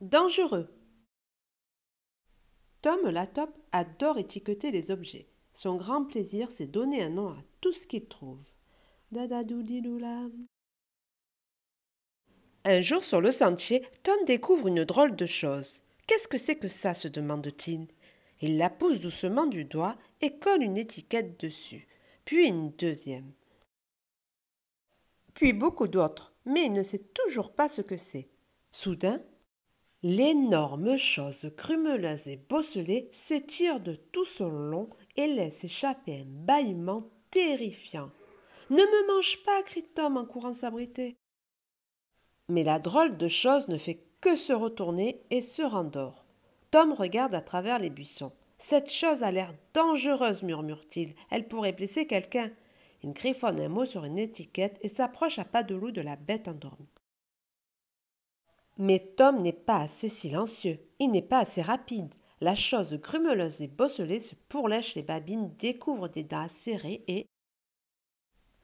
Dangereux. Tom Latop adore étiqueter les objets. Son grand plaisir, c'est donner un nom à tout ce qu'il trouve. Un jour sur le sentier, Tom découvre une drôle de chose. Qu'est-ce que c'est que ça se demande-t-il. Il la pousse doucement du doigt et colle une étiquette dessus, puis une deuxième, puis beaucoup d'autres, mais il ne sait toujours pas ce que c'est. Soudain, L'énorme chose crumeleuse et bosselée s'étire de tout son long et laisse échapper un bâillement terrifiant. Ne me mange pas, crie Tom en courant s'abriter. Mais la drôle de chose ne fait que se retourner et se rendort. Tom regarde à travers les buissons. Cette chose a l'air dangereuse, murmure-t-il. Elle pourrait blesser quelqu'un. Il griffonne un mot sur une étiquette et s'approche à pas de loup de la bête endormie. Mais Tom n'est pas assez silencieux, il n'est pas assez rapide. La chose grumeleuse et bosselée se pourlèche les babines, découvre des dents serrées et.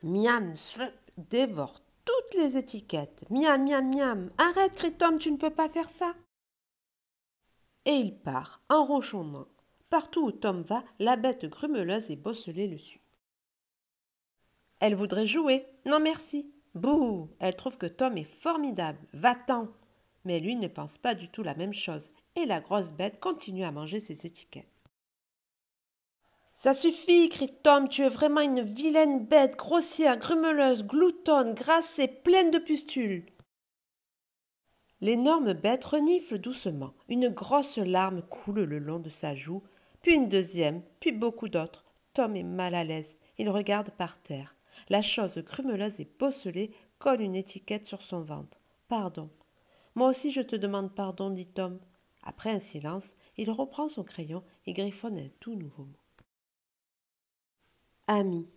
Miam, slup, dévore toutes les étiquettes. Miam, miam, miam. Arrête, crie Tom, tu ne peux pas faire ça. Et il part, en ronchonnant. Partout où Tom va, la bête grumeleuse et bosselée le suit. Elle voudrait jouer. Non, merci. Bouh Elle trouve que Tom est formidable. Va-t'en mais lui ne pense pas du tout la même chose, et la grosse bête continue à manger ses étiquettes. Ça suffit, crie Tom, tu es vraiment une vilaine bête, grossière, grumeleuse, gloutonne, grasse et pleine de pustules. L'énorme bête renifle doucement. Une grosse larme coule le long de sa joue, puis une deuxième, puis beaucoup d'autres. Tom est mal à l'aise. Il regarde par terre. La chose grumeleuse et bosselée colle une étiquette sur son ventre. Pardon, moi aussi je te demande pardon, dit Tom. Après un silence, il reprend son crayon et griffonne un tout nouveau mot. Ami.